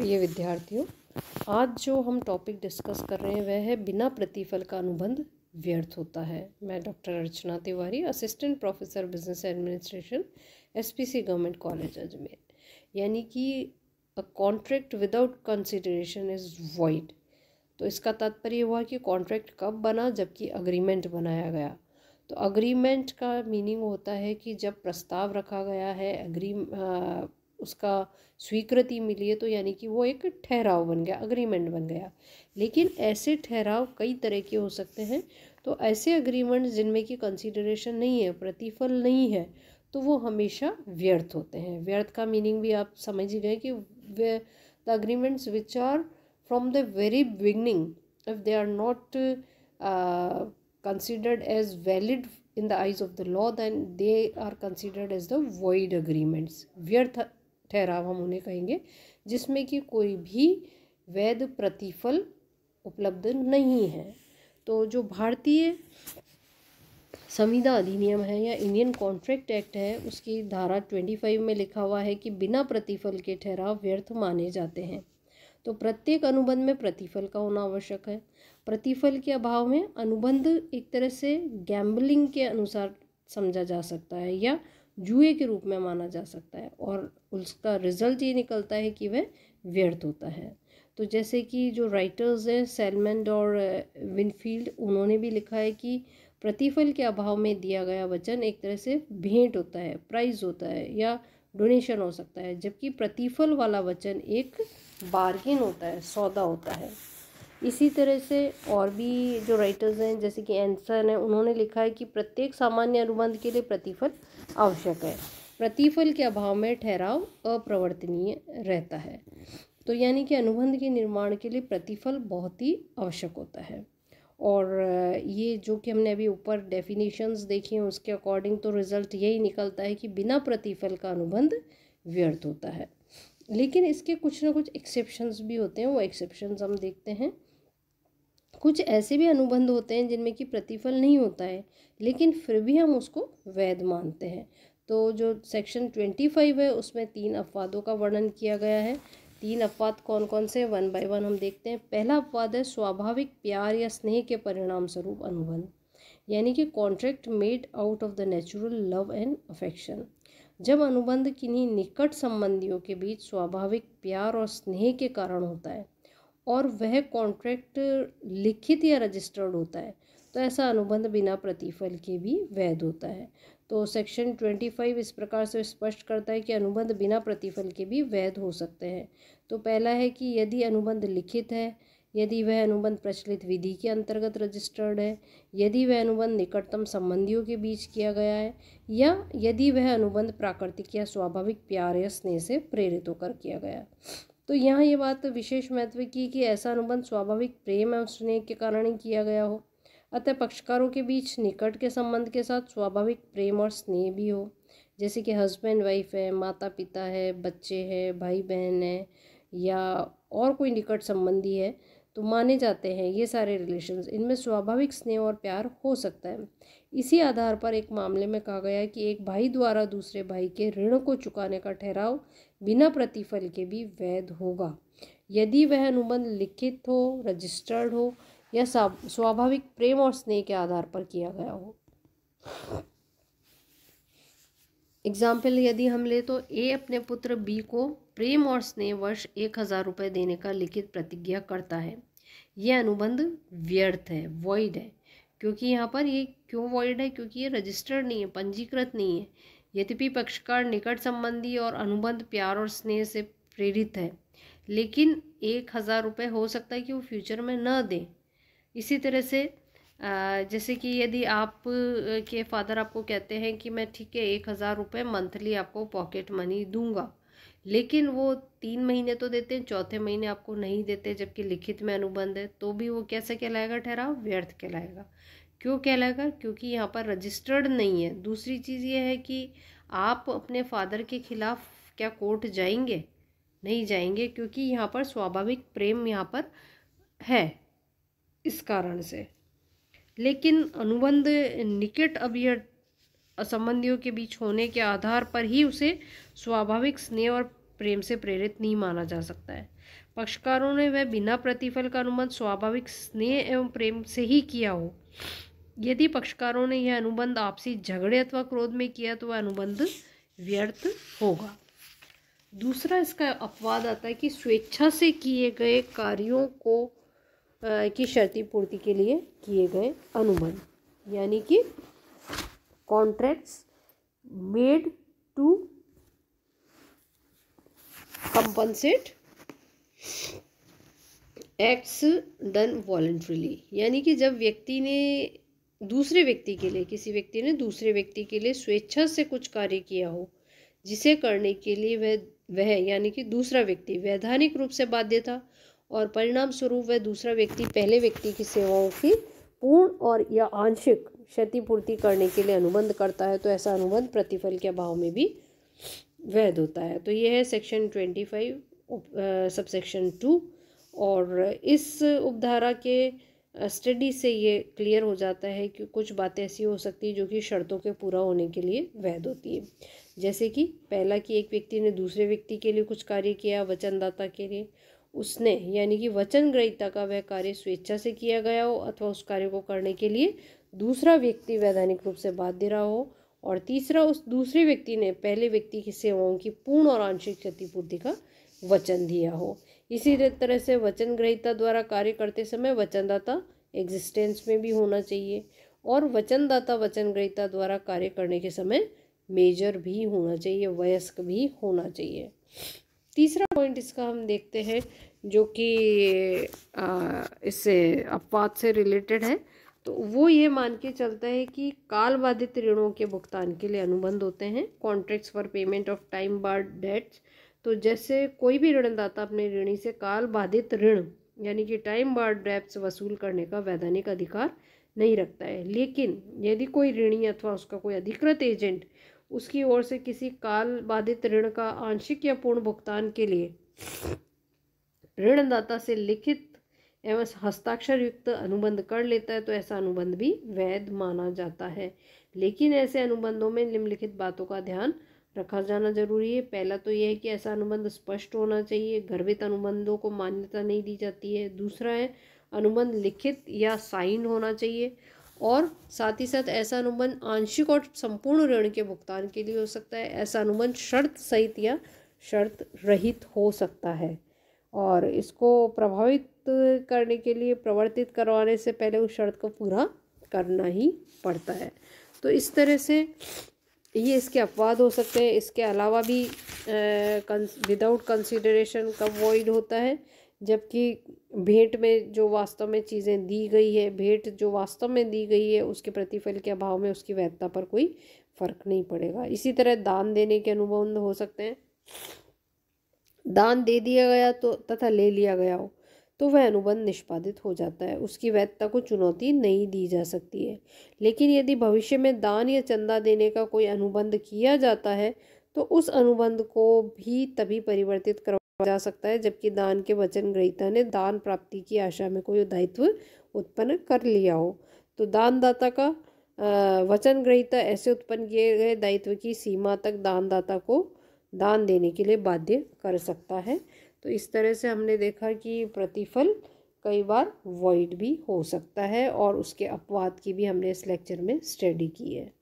प्रिय विद्यार्थियों आज जो हम टॉपिक डिस्कस कर रहे हैं वह है बिना प्रतिफल का अनुबंध व्यर्थ होता है मैं doctor Archana Tiwari assistant professor business administration SPC government college Ajmer यानी कि a contract without consideration is void तो इसका तात्पर्य हुआ कि कॉन्ट्रैक्ट कब बना जबकि अग्रीमेंट बनाया गया तो अग्रीमेंट का मीनिंग होता है कि जब प्रस्ताव रखा गया है अग्री उसका स्वीकृति मिली है तो यानी कि वो एक ठहराव बन गया अग्रीमेंट बन गया लेकिन ऐसे ठहराव कई तरह के हो सकते हैं तो ऐसे अग्रीमेंट जिनमें कि कंसिडरेशन नहीं है प्रतिफल नहीं है तो वो हमेशा व्यर्थ होते हैं व्यर्थ का मीनिंग भी आप समझ ही गए कि the agreements which are from the very beginning if they are not considered as valid in the eyes of the law then they are considered as the void agreements व्यर्थ ठहराव हम उन्हें कहेंगे जिसमें कि कोई भी वैध प्रतिफल उपलब्ध नहीं है तो जो भारतीय संविधा अधिनियम है या इंडियन कॉन्ट्रैक्ट एक्ट है उसकी धारा ट्वेंटी फाइव में लिखा हुआ है कि बिना प्रतिफल के ठहराव व्यर्थ माने जाते हैं तो प्रत्येक अनुबंध में प्रतिफल का होना आवश्यक है प्रतिफल के अभाव में अनुबंध एक तरह से गैम्बलिंग के अनुसार समझा जा सकता है या जुए के रूप में माना जा सकता है और उसका रिज़ल्ट ये निकलता है कि वह व्यर्थ होता है तो जैसे कि जो राइटर्स हैं सेलमेंड और विनफील्ड उन्होंने भी लिखा है कि प्रतिफल के अभाव में दिया गया वचन एक तरह से भेंट होता है प्राइज होता है या डोनेशन हो सकता है जबकि प्रतिफल वाला वचन एक बार्गेन होता है सौदा होता है इसी तरह से और भी जो राइटर्स हैं जैसे कि एंसन है उन्होंने लिखा है कि प्रत्येक सामान्य अनुबंध के लिए प्रतिफल आवश्यक है प्रतिफल के अभाव में ठहराव अप्रवर्तनीय रहता है तो यानी कि अनुबंध के निर्माण के लिए प्रतिफल बहुत ही आवश्यक होता है और ये जो कि हमने अभी ऊपर डेफिनेशंस देखी हैं उसके अकॉर्डिंग तो रिज़ल्ट यही निकलता है कि बिना प्रतिफल का अनुबंध व्यर्थ होता है लेकिन इसके कुछ ना कुछ एक्सेप्शंस भी होते हैं वो एक्सेप्शंस हम देखते हैं कुछ ऐसे भी अनुबंध होते हैं जिनमें कि प्रतिफल नहीं होता है लेकिन फिर भी हम उसको वैध मानते हैं तो जो सेक्शन ट्वेंटी फाइव है उसमें तीन अपवादों का वर्णन किया गया है तीन अपवाद कौन कौन से वन बाय वन हम देखते हैं पहला अपवाद है स्वाभाविक प्यार या स्नेह के परिणाम स्वरूप अनुबंध यानी कि contract made out of the natural love and affection जब अनुबंध किन्हीं निकट संबंधियों के बीच स्वाभाविक प्यार और स्नेह के कारण होता है और वह कॉन्ट्रैक्ट लिखित या रजिस्टर्ड होता है तो ऐसा अनुबंध बिना प्रतिफल के भी वैध होता है तो सेक्शन ट्वेंटी फाइव इस प्रकार से स्पष्ट करता है कि अनुबंध बिना प्रतिफल के भी वैध हो सकते हैं तो पहला है कि यदि अनुबंध लिखित है यदि वह अनुबंध प्रचलित विधि के अंतर्गत रजिस्टर्ड है यदि वह अनुबंध निकटतम संबंधियों के बीच किया गया है या यदि वह अनुबंध प्राकृतिक या स्वाभाविक प्यार या स्नेह से प्रेरित होकर किया गया तो यहाँ ये बात विशेष महत्व की कि ऐसा अनुबंध स्वाभाविक प्रेम एवं स्नेह के कारण ही किया गया हो अतः पक्षकारों के बीच निकट के संबंध के साथ स्वाभाविक प्रेम और स्नेह भी हो जैसे कि हस्बैंड वाइफ है माता पिता है बच्चे हैं भाई बहन है या और कोई निकट संबंधी है तो माने जाते हैं ये सारे रिलेशंस इनमें स्वाभाविक स्नेह और प्यार हो सकता है इसी आधार पर एक मामले में कहा गया कि एक भाई द्वारा दूसरे भाई के ऋण को चुकाने का ठहराव बिना प्रतिफल के भी वैध होगा यदि वह अनुबंध लिखित हो रजिस्टर्ड हो यह सब स्वाभाविक प्रेम और स्नेह के आधार पर किया गया हो एग्जाम्पल यदि हम ले तो ए अपने पुत्र बी को प्रेम और स्नेह वर्ष एक हज़ार रुपये देने का लिखित प्रतिज्ञा करता है यह अनुबंध व्यर्थ है वॉइड है क्योंकि यहाँ पर ये क्यों वॉइड है क्योंकि ये रजिस्टर्ड नहीं है पंजीकृत नहीं है यद्यपि पक्षकार निकट संबंधी और अनुबंध प्यार और स्नेह से प्रेरित है लेकिन एक हज़ार रुपये हो सकता है कि वो फ्यूचर में न दें इसी तरह से जैसे कि यदि आप के फादर आपको कहते हैं कि मैं ठीक है एक हज़ार रुपये मंथली आपको पॉकेट मनी दूंगा लेकिन वो तीन महीने तो देते हैं चौथे महीने आपको नहीं देते जबकि लिखित में अनुबंध है तो भी वो कैसे कहलाएगा ठहराव व्यर्थ कहलाएगा क्यों कहलाएगा क्योंकि यहाँ पर रजिस्टर्ड नहीं है दूसरी चीज़ ये है कि आप अपने फादर के खिलाफ क्या कोर्ट जाएंगे नहीं जाएंगे क्योंकि यहाँ पर स्वाभाविक प्रेम यहाँ पर है इस कारण से लेकिन अनुबंध निकट अभ्य संबंधियों के बीच होने के आधार पर ही उसे स्वाभाविक स्नेह और प्रेम से प्रेरित नहीं माना जा सकता है पक्षकारों ने वह बिना प्रतिफल का अनुबंध स्वाभाविक स्नेह एवं प्रेम से ही किया हो यदि पक्षकारों ने यह अनुबंध आपसी झगड़े अथवा क्रोध में किया तो वह अनुबंध व्यर्थ होगा दूसरा इसका अपवाद आता है कि स्वेच्छा से किए गए कार्यों को की शर्ती पूर्ति के लिए किए गए अनुबंध यानी कि contracts made to compensate acts done voluntarily यानी कि जब व्यक्ति ने दूसरे व्यक्ति के लिए किसी व्यक्ति ने दूसरे व्यक्ति के लिए स्वेच्छा से कुछ कार्य किया हो जिसे करने के लिए वह वह यानी कि दूसरा व्यक्ति वैधानिक रूप से बाध्य था और परिणाम स्वरूप वह दूसरा व्यक्ति पहले व्यक्ति की सेवाओं की पूर्ण और या आंशिक क्षतिपूर्ति करने के लिए अनुबंध करता है तो ऐसा अनुबंध प्रतिफल के अभाव में भी वैध होता है तो ये है section twenty five sub section two और इस उपधारा के स्टडी से ये क्लियर हो जाता है कि कुछ बातें ऐसी हो सकती है जो कि शर्तों के पूरा होने के लिए वैध होती है जैसे कि पहला कि एक व्यक्ति ने दूसरे व्यक्ति के लिए कुछ कार्य किया वचनदाता के लिए उसने यानी कि वचन ग्रहिता का वह कार्य स्वेच्छा से किया गया हो अथवा उस कार्य को करने के लिए दूसरा व्यक्ति वैधानिक रूप से बाध्य रहा हो और तीसरा उस दूसरे व्यक्ति ने पहले व्यक्ति की सेवाओं की पूर्ण और आंशिक क्षतिपूर्ति का वचन दिया हो इसी तरह से वचन ग्रहिता द्वारा कार्य करते समय वचनदाता एग्जिस्टेंस में भी होना चाहिए और वचनदाता वचन ग्रहिता द्वारा कार्य करने के समय मेजर भी होना चाहिए वयस्क भी होना चाहिए तीसरा पॉइंट इसका हम देखते हैं जो कि इससे अपवाद से रिलेटेड है तो वो ये मान के चलता है कि काल बाधित ऋणों के भुगतान के लिए अनुबंध होते हैं contracts for payment of time barred debts तो जैसे कोई भी ऋणदाता अपने ऋणी से काल बाधित ऋण यानी कि टाइम बार डेप्स वसूल करने का वैधानिक अधिकार नहीं रखता है लेकिन यदि कोई ऋणी अथवा उसका कोई अधिकृत एजेंट उसकी ओर से किसी काल बाधित ऋण का आंशिक या पूर्ण भुगतान के लिए ऋणदाता से लिखित एवं हस्ताक्षर युक्त अनुबंध कर लेता है तो ऐसा अनुबंध भी वैध माना जाता है लेकिन ऐसे अनुबंधों में निम्नलिखित बातों का ध्यान रखा जाना जरूरी है पहला तो यह है कि ऐसा अनुबंध स्पष्ट होना चाहिए गर्भित अनुबंधों को मान्यता नहीं दी जाती है दूसरा है अनुबंध लिखित या साइन होना चाहिए और साथ ही साथ ऐसा अनुबंध आंशिक और संपूर्ण ऋण के भुगतान के लिए हो सकता है ऐसा अनुबंध शर्त सहित या शर्त रहित हो सकता है और इसको प्रभावित करने के लिए प्रवर्तित करवाने से पहले उस शर्त को पूरा करना ही पड़ता है तो इस तरह से ये इसके अपवाद हो सकते हैं इसके अलावा भी विदाउट कंसिडरेशन कब वॉइड होता है जबकि भेंट में जो वास्तव में चीज़ें दी गई है भेंट जो वास्तव में दी गई है उसके प्रतिफल के अभाव में उसकी वैधता पर कोई फर्क नहीं पड़ेगा इसी तरह दान देने के अनुबंध हो सकते हैं दान दे दिया गया तो तथा ले लिया गया हो तो वह अनुबंध निष्पादित हो जाता है उसकी वैधता को चुनौती नहीं दी जा सकती है लेकिन यदि भविष्य में दान या चंदा देने का कोई अनुबंध किया जाता है तो उस अनुबंध को भी तभी परिवर्तित करवा जा सकता है जबकि दान के वचन ग्रहिता ने दान प्राप्ति की आशा में कोई दायित्व उत्पन्न कर लिया हो तो दानदाता का वचन ग्रहिता ऐसे उत्पन्न किए गए दायित्व की सीमा तक दानदाता को दान देने के लिए बाध्य कर सकता है तो इस तरह से हमने देखा कि प्रतिफल कई बार वॉइड भी हो सकता है और उसके अपवाद की भी हमने इस लेक्चर में स्टडी की है